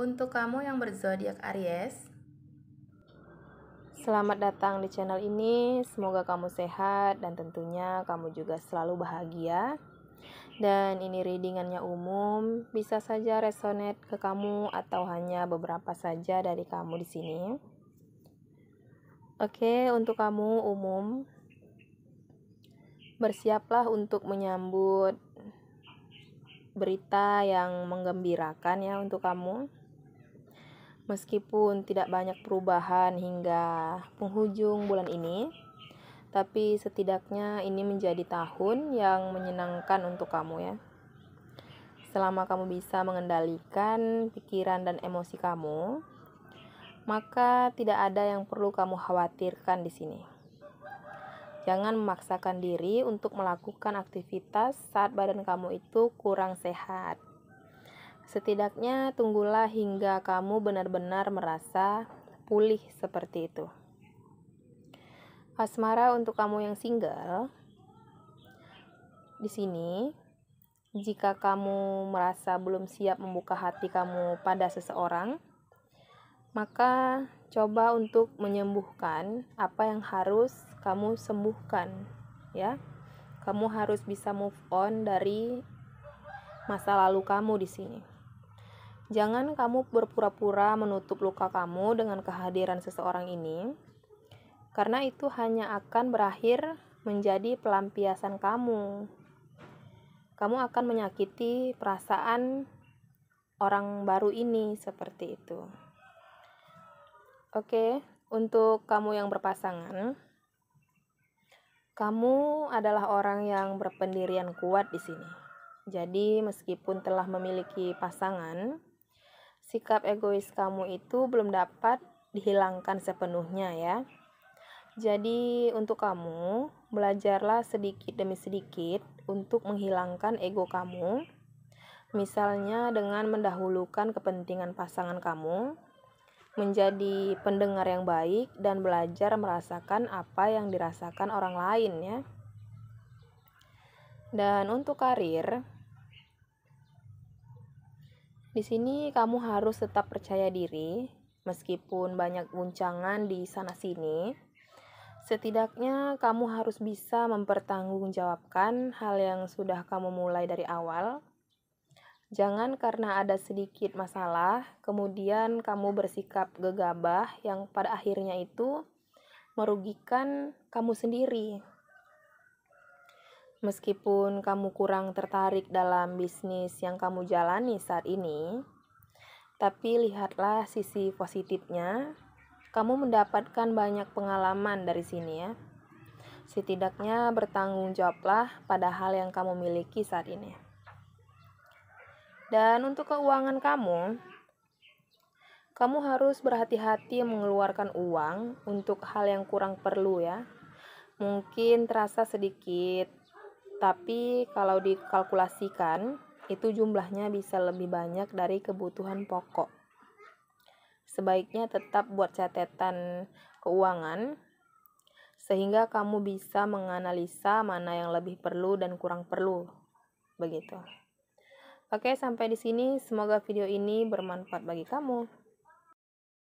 Untuk kamu yang berzodiak Aries, Selamat datang di channel ini. Semoga kamu sehat dan tentunya kamu juga selalu bahagia. Dan ini readingannya umum, bisa saja resonate ke kamu atau hanya beberapa saja dari kamu di sini. Oke, untuk kamu umum, bersiaplah untuk menyambut berita yang menggembirakan ya untuk kamu Meskipun tidak banyak perubahan hingga penghujung bulan ini, tapi setidaknya ini menjadi tahun yang menyenangkan untuk kamu ya. Selama kamu bisa mengendalikan pikiran dan emosi kamu, maka tidak ada yang perlu kamu khawatirkan di sini. Jangan memaksakan diri untuk melakukan aktivitas saat badan kamu itu kurang sehat. Setidaknya tunggulah hingga kamu benar-benar merasa pulih seperti itu. Asmara untuk kamu yang single. Di sini, jika kamu merasa belum siap membuka hati kamu pada seseorang, maka coba untuk menyembuhkan apa yang harus kamu sembuhkan ya kamu harus bisa move on dari masa lalu kamu di sini Jangan kamu berpura-pura menutup luka kamu dengan kehadiran seseorang ini, karena itu hanya akan berakhir menjadi pelampiasan kamu. Kamu akan menyakiti perasaan orang baru ini seperti itu. Oke, untuk kamu yang berpasangan, kamu adalah orang yang berpendirian kuat di sini. Jadi, meskipun telah memiliki pasangan, sikap egois kamu itu belum dapat dihilangkan sepenuhnya ya. Jadi untuk kamu, belajarlah sedikit demi sedikit untuk menghilangkan ego kamu. Misalnya dengan mendahulukan kepentingan pasangan kamu, menjadi pendengar yang baik dan belajar merasakan apa yang dirasakan orang lain ya. Dan untuk karir, di sini kamu harus tetap percaya diri meskipun banyak guncangan di sana sini. Setidaknya kamu harus bisa mempertanggungjawabkan hal yang sudah kamu mulai dari awal. Jangan karena ada sedikit masalah, kemudian kamu bersikap gegabah yang pada akhirnya itu merugikan kamu sendiri. Meskipun kamu kurang tertarik dalam bisnis yang kamu jalani saat ini, tapi lihatlah sisi positifnya. Kamu mendapatkan banyak pengalaman dari sini, ya. Setidaknya bertanggung jawablah pada hal yang kamu miliki saat ini. Dan untuk keuangan kamu, kamu harus berhati-hati mengeluarkan uang untuk hal yang kurang perlu, ya. Mungkin terasa sedikit, tapi kalau dikalkulasikan, itu jumlahnya bisa lebih banyak dari kebutuhan pokok. Sebaiknya tetap buat catatan keuangan sehingga kamu bisa menganalisa mana yang lebih perlu dan kurang perlu. Begitu. Oke, sampai di sini. Semoga video ini bermanfaat bagi kamu.